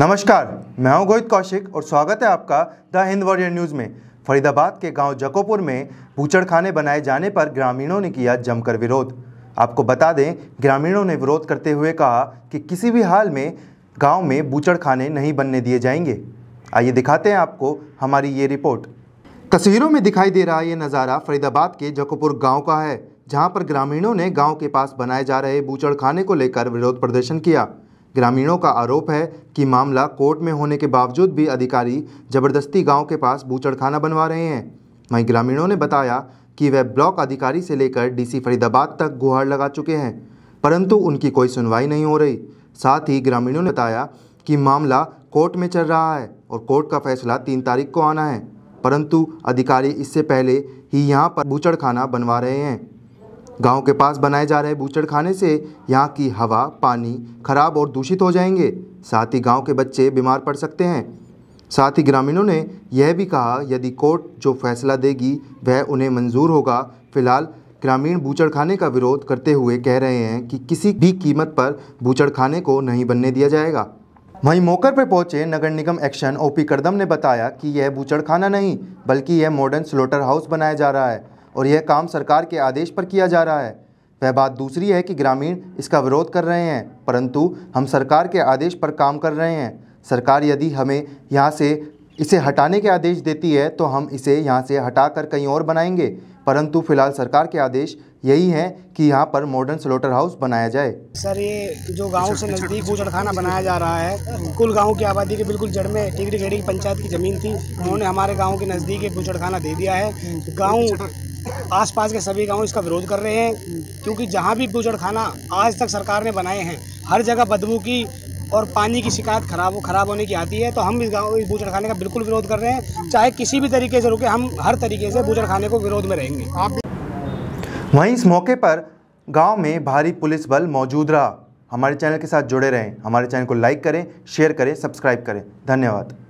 नमस्कार मैं हूं गोहित कौशिक और स्वागत है आपका द हिंद वॉरियर न्यूज़ में फरीदाबाद के गांव जकोपुर में बूचड़खाने बनाए जाने पर ग्रामीणों ने किया जमकर विरोध आपको बता दें ग्रामीणों ने विरोध करते हुए कहा कि किसी भी हाल में गांव में बूचड़खाने नहीं बनने दिए जाएंगे आइए दिखाते हैं आपको हमारी ये रिपोर्ट तस्वीरों में दिखाई दे रहा ये नज़ारा फरीदाबाद के जकोपुर गाँव का है जहाँ पर ग्रामीणों ने गाँव के पास बनाए जा रहे बूचड़खाने को लेकर विरोध प्रदर्शन किया ग्रामीणों का आरोप है कि मामला कोर्ट में होने के बावजूद भी अधिकारी जबरदस्ती गांव के पास बूचड़खाना बनवा रहे हैं वहीं ग्रामीणों ने बताया कि वह ब्लॉक अधिकारी से लेकर डीसी फरीदाबाद तक गुहार लगा चुके हैं परंतु उनकी कोई सुनवाई नहीं हो रही साथ ही ग्रामीणों ने बताया कि मामला कोर्ट में चल रहा है और कोर्ट का फैसला तीन तारीख को आना है परंतु अधिकारी इससे पहले ही यहाँ पर बूचड़खाना बनवा रहे हैं गांव के पास बनाए जा रहे बूचड़खाने से यहाँ की हवा पानी खराब और दूषित हो जाएंगे साथ ही गांव के बच्चे बीमार पड़ सकते हैं साथ ही ग्रामीणों ने यह भी कहा यदि कोर्ट जो फैसला देगी वह उन्हें मंजूर होगा फिलहाल ग्रामीण बूचड़खाने का विरोध करते हुए कह रहे हैं कि किसी भी कीमत पर बूचड़खाने को नहीं बनने दिया जाएगा वहीं मौकर पर पहुंचे नगर निगम एक्शन ओपी करदम ने बताया कि यह बूचड़खाना नहीं बल्कि यह मॉडर्न स्लोटर हाउस बनाया जा रहा है और यह काम सरकार के आदेश पर किया जा रहा है वह बात दूसरी है कि ग्रामीण इसका विरोध कर रहे हैं परंतु हम सरकार के आदेश पर काम कर रहे हैं सरकार यदि हमें यहाँ से इसे हटाने के आदेश देती है तो हम इसे यहाँ से हटाकर कहीं और बनाएंगे परंतु फिलहाल सरकार के आदेश यही हैं कि यहाँ पर मॉडर्न स्लोटर हाउस बनाया जाए सर ये जो गांव से नज़दीक बूचड़खाना बनाया जा रहा है कुल गांव की आबादी के बिल्कुल जड़ में टिगरी घेड़ी पंचायत की ज़मीन थी उन्होंने हमारे गांव के नज़दीक एक बूचड़खाना दे दिया है गांव आसपास के सभी गांव इसका विरोध कर रहे हैं क्योंकि जहां भी बूचड़खाना आज तक सरकार ने बनाए हैं हर जगह बदबू की और पानी की शिकायत खराब खराब होने की आती है तो हम इस गाँव इस बूचड़खाने का बिल्कुल विरोध कर रहे हैं चाहे किसी भी तरीके से रुके हम हर तरीके से बूचड़खाने को विरोध में रहेंगे आप वहीं इस मौके पर गाँव में भारी पुलिस बल मौजूद रहा हमारे चैनल के साथ जुड़े रहें हमारे चैनल को लाइक करें शेयर करें सब्सक्राइब करें धन्यवाद